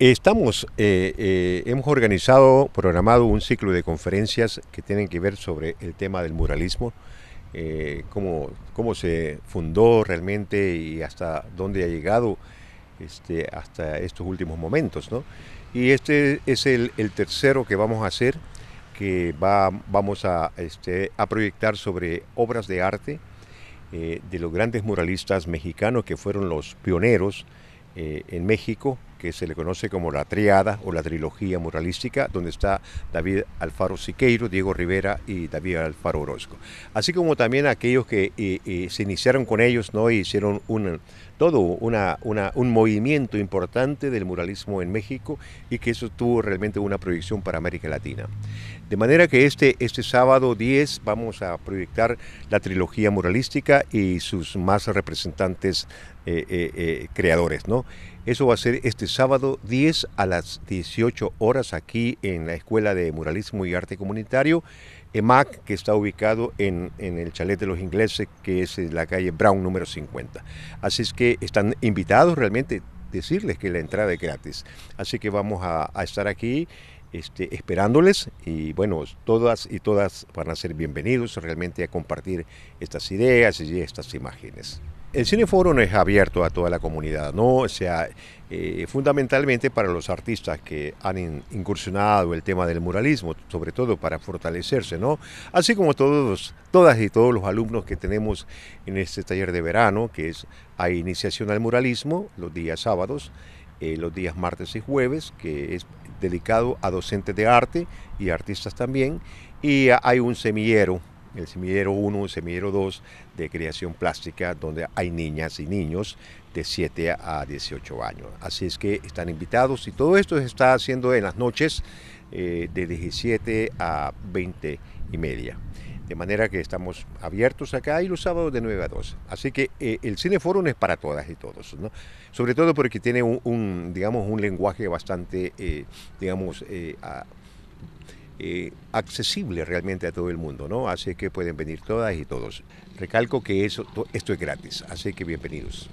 Estamos, eh, eh, hemos organizado, programado un ciclo de conferencias que tienen que ver sobre el tema del muralismo, eh, cómo, se fundó realmente y hasta dónde ha llegado este, hasta estos últimos momentos. Y este es el, tercero que vamos a hacer, que vamos a, este, a proyectar sobre obras de arte de los grandes muralistas mexicanos que fueron los pioneros en México que se le conoce como la triada o la trilogía muralística, donde está David Alfaro Siqueiro, Diego Rivera y David Alfaro Orozco. Así como también aquellos que eh, eh, se iniciaron con ellos ¿no? E hicieron un, todo una, un movimiento importante del muralismo en México y que eso tuvo realmente una proyección para América Latina. De manera que este, este sábado 10 vamos a proyectar la trilogía muralística y sus más representantes eh, creadores. ¿no? Eso va a ser este sábado 10 a las 18 horas aquí en la Escuela de Muralismo y Arte Comunitario, EMAC, que está ubicado en, el Chalet de los Ingleses, que es en la calle Brown número 50. Así es que están invitados realmente decirles que la entrada es gratis. Así que vamos a estar aquí este, esperándoles y bueno, todas y todas van a ser bienvenidos realmente a compartir estas ideas y estas imágenes. El cineforo no es abierto a toda la comunidad, ¿no? O sea, eh, fundamentalmente para los artistas que han incursionado el tema del muralismo, sobre todo para fortalecerse, ¿no? Así como todos, todas y todos los alumnos que tenemos en este taller de verano, que es a iniciación al muralismo, los días sábados, eh, los días martes y jueves, que es dedicado a docentes de arte y artistas también. Y ah, hay un semillero, el semillero 1, semillero 2 de creación plástica, donde hay niñas y niños de 7 a 18 años. Así es que están invitados y todo esto se está haciendo en las noches eh, de 17 a 20 y media. De manera que estamos abiertos acá y los sábados de 9 a 12. Así que eh, el Cineforum es para todas y todos, Sobre todo porque tiene un, digamos, un lenguaje bastante, eh, digamos, eh, accesible realmente a todo el mundo, ¿no? Así que pueden venir todas y todos. Recalco que eso, esto es gratis, así que bienvenidos.